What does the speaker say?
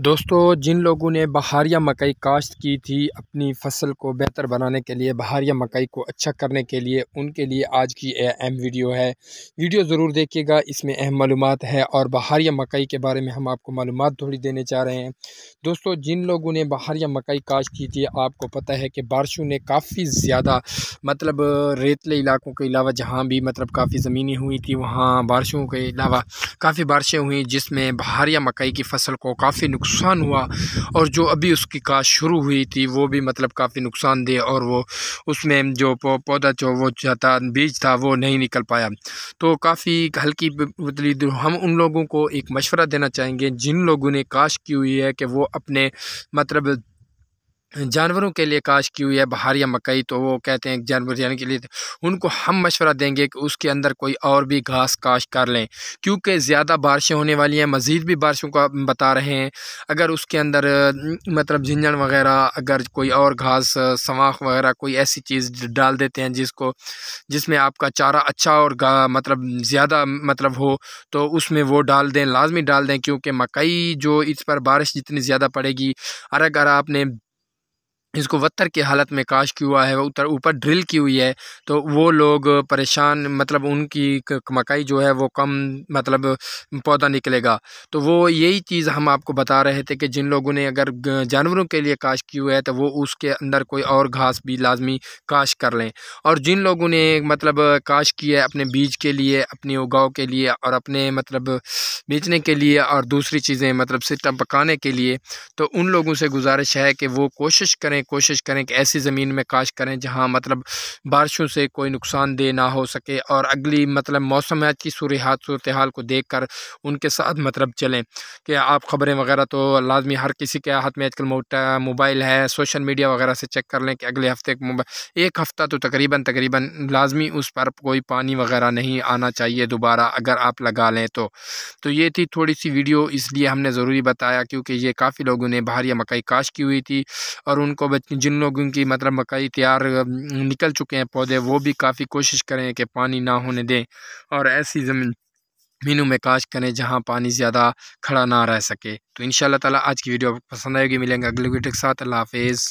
दोस्तों जिन लोगों ने बहारिया मकई काश्त की थी अपनी फसल को बेहतर बनाने के लिए बहारिया मकई को अच्छा करने के लिए उनके लिए आज की अहम वीडियो है वीडियो ज़रूर देखिएगा इसमें अहम मालूम है और बहारिया मकई के बारे में हम आपको मालूम थोड़ी देने चाह रहे हैं दोस्तों जिन लोगों ने बहारिया मकई काश्त की थी आपको पता है कि बारिशों ने काफ़ी ज़्यादा मतलब रेतले इलाकों के अलावा जहाँ भी मतलब काफ़ी ज़मीनी हुई थी वहाँ बारिशों के अलावा काफ़ी बारिशें हुई जिसमें बहारिया मकई की फसल को काफ़ी नुकसान हुआ और जो अभी उसकी काश शुरू हुई थी वो भी मतलब काफ़ी दे और वो उसमें जो पौधा जो वो जाता बीज था वो नहीं निकल पाया तो काफ़ी हल्की बदली हम उन लोगों को एक मशवरा देना चाहेंगे जिन लोगों ने काश की हुई है कि वो अपने मतलब जानवरों के लिए काश की हुई है बाहर या मकई तो वो कहते हैं जानवर जाने के लिए तो उनको हम मशवरा देंगे कि उसके अंदर कोई और भी घास काश कर लें क्योंकि ज़्यादा बारिशें होने वाली हैं मज़ीद भी बारिशों का बता रहे हैं अगर उसके अंदर मतलब झिंझन वगैरह अगर कोई और घास सवाख वगैरह कोई ऐसी चीज़ डाल देते हैं जिसको जिसमें आपका चारा अच्छा और मतलब ज़्यादा मतलब हो तो उसमें वो डाल दें लाजमी डाल दें क्योंकि मकई जो इस पर बारिश जितनी ज़्यादा पड़ेगी और अगर आपने इसको बत्तर की हालत में काश की हुआ है उतर ऊपर ड्रिल की हुई है तो वो लोग परेशान मतलब उनकी मकई जो है वो कम मतलब पौधा निकलेगा तो वो यही चीज़ हम आपको बता रहे थे कि जिन लोगों ने अगर जानवरों के लिए काश की हुई है तो वो उसके अंदर कोई और घास भी लाजमी काश कर लें और जिन लोगों ने मतलब काश की है अपने बीज के लिए अपने उगाव के लिए और अपने मतलब बेचने के लिए और दूसरी चीज़ें मतलब सिस्टम पकाने के लिए तो उन लोगों से गुजारिश है कि वो कोशिश करें करें कोशिश करें कि ऐसी ज़मीन में काश करें जहाँ मतलब बारिशों से कोई नुकसानदेह ना हो सके और अगली मतलब मौसम की सूरत सूरत हाल को देख कर उनके साथ मतलब चलें कि आप ख़बरें वगैरह तो लाजमी हर किसी के हाथ में आजकल मोबाइल है सोशल मीडिया वगैरह से चेक कर लें कि अगले हफ्ते एक हफ़्ता तो तकरीबन तकरीबन लाजमी उस पर कोई पानी वगैरह नहीं आना चाहिए दोबारा अगर आप लगा लें तो तो ये थी थोड़ी सी वीडियो इसलिए हमने ज़रूरी बताया क्योंकि ये काफ़ी लोगों ने भारी मकई काश की हुई थी और उनको बच जिन लोगों की मतलब मकई तैयार निकल चुके हैं पौधे वो भी काफ़ी कोशिश करें कि पानी ना होने दें और ऐसी ज़मीन मीनू में काश करें जहाँ पानी ज़्यादा खड़ा ना रह सके तो इन ताला आज की वीडियो पसंद आएगी मिलेंगे अगले वीडियो के साथ अल्लाह हाफिज़